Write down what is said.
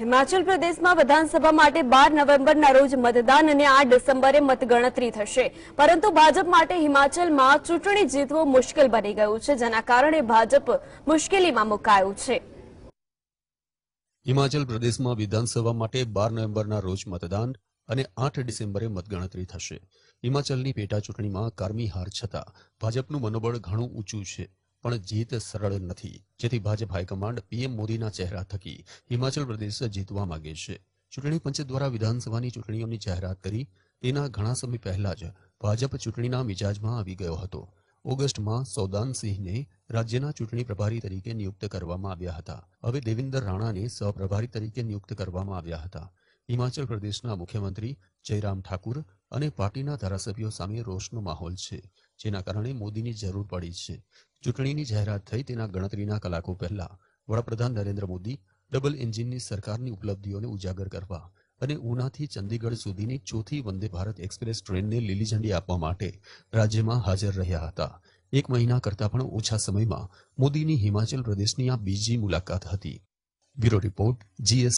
હિમાચલ પ્રદેશમાં વિધાનસભા માટે બાર નવેમ્બરના રોજ મતદાન અને આઠ ડિસેમ્બરે મતગણતરી થશે પરંતુ ભાજપ માટે હિમાચલમાં ચૂંટણી જીતવું મુશ્કેલ બની ગયું છે જેના કારણે ભાજપ મુશ્કેલીમાં મુકાયું છે હિમાચલ પ્રદેશમાં વિધાનસભા માટે બાર નવેમ્બરના રોજ મતદાન અને આઠ ડિસેમ્બરે મતગણતરી થશે હિમાચલની પેટા ચૂંટણીમાં કારમી હાર છતાં ભાજપનું મનોબળ ઘણું ઊંચું છે પણ જીત સરળ નથી જેથી ભાજપ હાઈકમાન્ડ પીએમ મોદીના ચહેરા થકી હિમાચલ પ્રદેશ જીતવા માંગે છે ચૂંટણી પંચ દ્વારા વિધાનસભાની ચૂંટણીઓની જાહેરાત કરી તેના ઘણા સમય પહેલા જ ભાજપ ચૂંટણીના મિજાજમાં આવી ગયો હતો ઓગસ્ટમાં સૌદાનસિંહને રાજ્યના ચૂંટણી પ્રભારી તરીકે નિયુક્ત કરવામાં આવ્યા હતા હવે દેવિન્દર રાણાને સહપ્રભારી તરીકે નિયુક્ત કરવામાં આવ્યા હતા હિમાચલ પ્રદેશના મુખ્યમંત્રી જયરામ ઠાકુર અને પાર્ટીના ધારાસભ્યો સામે રોષનો માહોલ છે જેના કારણે મોદીની જરૂર પડી છે ચૂંટણીની જાહેરાત થઈ તેના ગણતરીના કલાકો પહેલા વડાપ્રધાન નરેન્દ્ર મોદી ડબલ એન્જિનની સરકારની ઉપલબ્ધિઓને ઉજાગર કરવા અને ઉનાથી ચંદીગઢ સુધીની ચોથી વંદે ભારત એક્સપ્રેસ ટ્રેનને લીલી ઝંડી આપવા માટે રાજ્યમાં હાજર રહ્યા હતા એક મહિના કરતા પણ ઓછા સમયમાં મોદીની હિમાચલ પ્રદેશની આ બીજી મુલાકાત હતી બ્યુરો રિપોર્ટ જીએસ